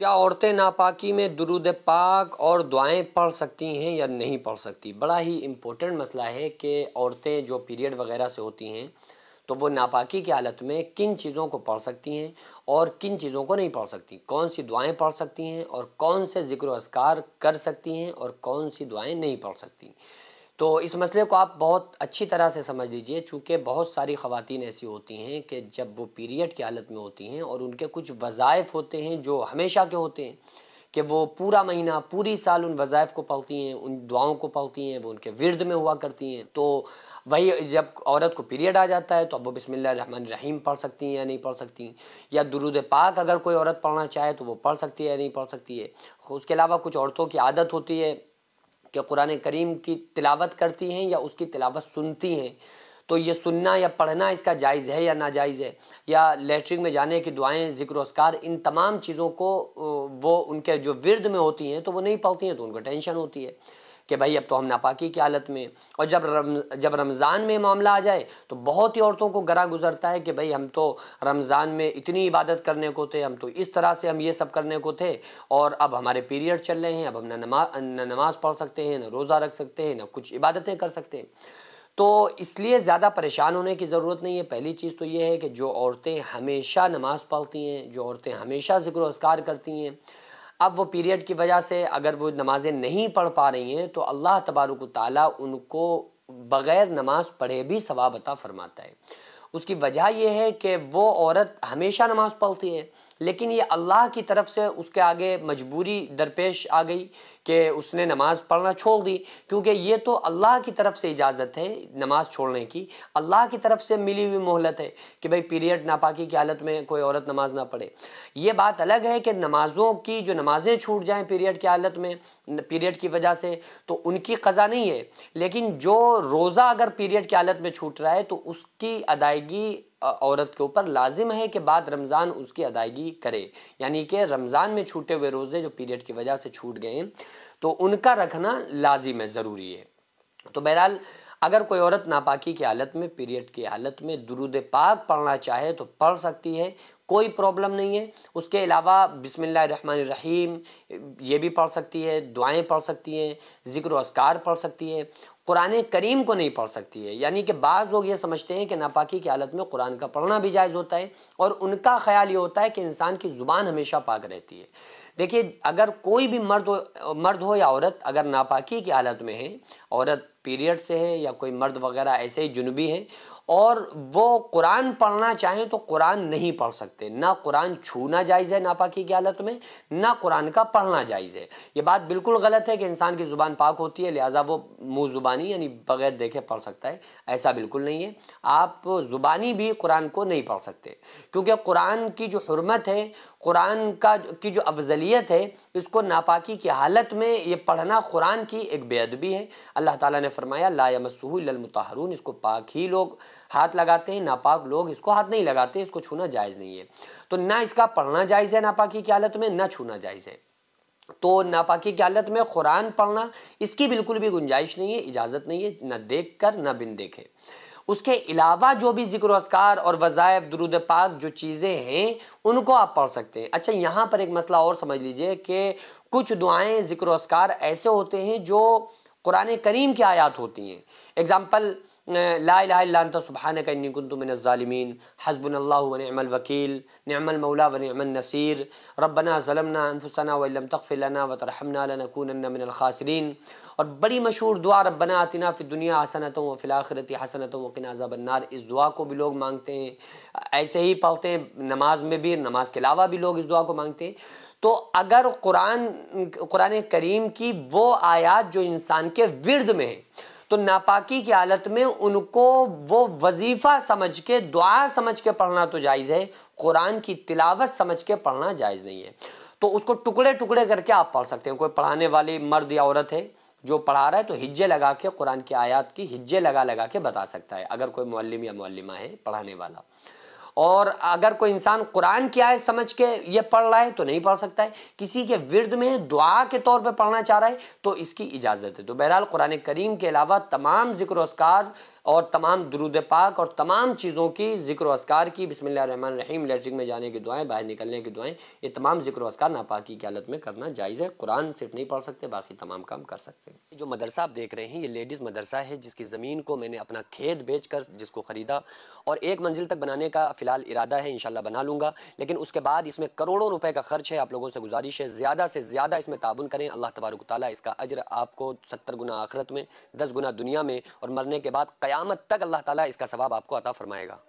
क्या औरतें नापाकी में दुरुद पाक और दुआएं पढ़ सकती हैं या नहीं पढ़ सकती बड़ा ही इम्पोर्टेंट मसला है कि औरतें जो पीरियड वगैरह से होती हैं तो वो नापाकी की हालत में किन चीज़ों को पढ़ सकती हैं और किन चीज़ों को नहीं पढ़ सकती कौन सी दुआएं पढ़ सकती हैं और कौन से जिक्र असकार कर सकती हैं और कौन सी दुआएं नहीं पढ़ सकती तो इस मसले को आप बहुत अच्छी तरह से समझ लीजिए चूँकि बहुत सारी ख़वातीन ऐसी होती हैं कि जब वो पीरियड की हालत में होती हैं और उनके कुछ वज़ाइफ होते हैं जो हमेशा के होते हैं कि वो पूरा महीना पूरी साल उन वज़ायफ़ को पढ़ती हैं उन दुआओं को पढ़ती हैं वो उनके विरद में हुआ करती हैं तो वही जब औरत को पीरियड आ जाता है तो अब वो रन रहीम पढ़ सकती हैं या नहीं पढ़ सकती या दुरुद पाक अगर कोई औरत पढ़ना चाहे तो वो पढ़ सकती है या नहीं पढ़ सकती है उसके अलावा कुछ औरतों की आदत होती है कि कुरान करीम की तिलावत करती हैं या उसकी तिलावत सुनती हैं तो ये सुनना या पढ़ना इसका जायज़ है या नाजायज़ है या लेटरिंग में जाने की दुआएं जिक्र उसकार इन तमाम चीज़ों को वो उनके जो विरद में होती हैं तो वो नहीं पढ़ती हैं तो उनको टेंशन होती है कि भाई अब तो हम नापाकी की हालत में और जब रम, जब रमज़ान में मामला आ जाए तो बहुत ही औरतों को गरा गुजरता है कि भाई हम तो रमज़ान में इतनी इबादत करने को थे हम तो इस तरह से हम ये सब करने को थे और अब हमारे पीरियड चल रहे हैं अब हम ना नमा ना नमाज़ पढ़ सकते हैं ना रोज़ा रख सकते हैं ना कुछ इबादतें कर सकते हैं तो इसलिए ज़्यादा परेशान होने की ज़रूरत नहीं है पहली चीज़ तो ये है कि जो औरतें हमेशा नमाज़ पढ़ती हैं जो औरतें हमेशा जिक्र असकार करती हैं अब वो पीरियड की वजह से अगर वो नमाज़ें नहीं पढ़ पा रही हैं तो अल्लाह तबारक ताली उनको बग़ैर नमाज पढ़े भी सवाबता फ़रमाता है उसकी वजह यह है कि वो औरत हमेशा नमाज़ पढ़ती है लेकिन ये अल्लाह की तरफ से उसके आगे मजबूरी दरपेश आ गई कि उसने नमाज़ पढ़ना छोड़ दी क्योंकि ये तो अल्लाह की तरफ से इजाज़त है नमाज़ छोड़ने की अल्लाह की तरफ से मिली हुई मोहलत है कि भाई पीरियड नापाकी की हालत में कोई औरत नमाज़ ना पढ़े ये बात अलग है कि नमाज़ों की जो नमाज़ें छूट जाएँ पीरियड की हालत में पीरियड की वजह से तो उनकी क़ज़ा नहीं है लेकिन जो रोज़ा अगर पीरियड की हालत में छूट रहा है तो उसकी अदायगी औरत के ऊपर लाजिम है कि बाद रमज़ान उसकी अदायगी करे यानी कि रमज़ान में छूटे हुए रोज़े जो पीरियड की वजह से छूट गए तो उनका रखना लाजिम है ज़रूरी है तो बहरहाल अगर कोई औरत नापाकी की हालत में पीरियड की हालत में दुरुद पाक पढ़ना चाहे तो पढ़ सकती है कोई प्रॉब्लम नहीं है उसके अलावा बिसमीम ये भी पढ़ सकती है दुआएं पढ़ सकती हैं ज़िक्र असकार पढ़ सकती है कुरान करीम को नहीं पढ़ सकती है यानी कि बाज़ लोग ये समझते हैं कि नापाकी की हालत में कुरान का पढ़ना भी जायज़ होता है और उनका ख्याल ये होता है कि इंसान की ज़ुबान हमेशा पाक रहती है देखिए अगर कोई भी मर्द हो मर्द हो या औरत अगर नापाकी की हालत में है औरत पीरियड से है या कोई मर्द वगैरह ऐसे ही जुनबी हैं और वो कुरान पढ़ना चाहें तो कुरान नहीं पढ़ सकते ना कुरान छूना जायज़ है नापाकी की हालत में ना कुरान का पढ़ना जायज़ है ये बात बिल्कुल गलत है कि इंसान की ज़ुबान पाक होती है लिहाजा वो मुँह ज़ुबानी यानी बग़ैर देखे पढ़ सकता है ऐसा बिल्कुल नहीं है आप ज़ुबानी भी कुरान को नहीं पढ़ सकते क्योंकि कुरान की जो हरमत है कुरान का की जो अफजलियत है इसको नापाकी की हालत में ये पढ़ना कुरान की एक बेअदबी है अल्लाह ताला ने फरमाया ला यसमतहरून इसको पाक ही लोग हाथ लगाते हैं नापाक लोग इसको हाथ नहीं लगाते इसको छूना जायज़ नहीं है तो ना इसका पढ़ना जायज़ है नापाकी की हालत में ना छूना जायज़ है तो नापाकी की हालत में कुरान पढ़ना इसकी बिल्कुल भी गुंजाइश नहीं है इजाज़त नहीं है ना देख कर ना बिन देखे उसके अलावा जो भी जिक्र असकार और वज़ायफ दरुद पाक जो चीज़ें हैं उनको आप पढ़ सकते हैं अच्छा यहाँ पर एक मसला और समझ लीजिए कि कुछ दुआएं जिक्र असकार ऐसे होते हैं जो कुरान करीम की आयात होती हैं एग्ज़ाम्पल ला लाता सुबहान का मौला हसबनल्लामवकील नमलमौला वनमनसीर रबना ज़लमना अनफसना वलम तफ़िलना वतरहमनाकूनमिनख़ासरीन और बड़ी मशहूर दुआ रबना आतना फ़ि दुनिया हसनत व फ़िलाखरती हसनत व इस दुआ को भी लोग मांगते हैं ऐसे ही पढ़ते हैं नमाज में भी नमाज के अलावा भी लोग इस दुआ को मांगते हैं तो अगर कुरान कुरान करीम की वो आयात जो इंसान के विरद में है तो नापाकी की हालत में उनको वो वजीफ़ा समझ के दुआ समझ के पढ़ना तो जायज़ है कुरान की तिलावत समझ के पढ़ना जायज़ नहीं है तो उसको टुकड़े टुकड़े करके आप पढ़ सकते हैं कोई पढ़ाने वाली मर्द या औरत है जो पढ़ा रहा है तो हिज्जे लगा के कुरान की आयात की हिज्जे लगा लगा के बता सकता है अगर कोई मुल्म या मुल्मा है पढ़ाने वाला और अगर कोई इंसान कुरान क्या है समझ के ये पढ़ रहा है तो नहीं पढ़ सकता है किसी के विरद में दुआ के तौर पर पढ़ना चाह रहा है तो इसकी इजाज़त है तो बहरहाल कुरान करीम के अलावा तमाम जिक्र और तमाम दरुद पाक और तमाम चीज़ों की जिक्र असकार की बिसमान रहीम लेटरिंग में जाने की दुआएं बाहर निकलने की दुआएं ये तमाम जिक्र असकार नापाकी की हालत में करना जायज़ है कुरान सिर्फ नहीं पढ़ सकते बाकी तमाम काम कर सकते हैं जो मदरसा आप देख रहे हैं ये लेडीज़ मदरसा है जिसकी ज़मीन को मैंने अपना खेत बेच कर जिसको ख़रीदा और एक मंजिल तक बनाने का फ़िलहाल इरादा है इन बना लूँगा लेकिन उसके बाद इसमें करोड़ों रुपये का खर्च है आप लोगों से गुजारिश है ज़्यादा से ज़्यादा इसमें ताउन करें अल्लाह तबारक ताली इसका अजर आपको सत्तर गुना आखरत में दस गुना दुनिया में और मरने के बाद क़यामत तक अल्लाह ताला इसका सवाब आपको अता फरमाएगा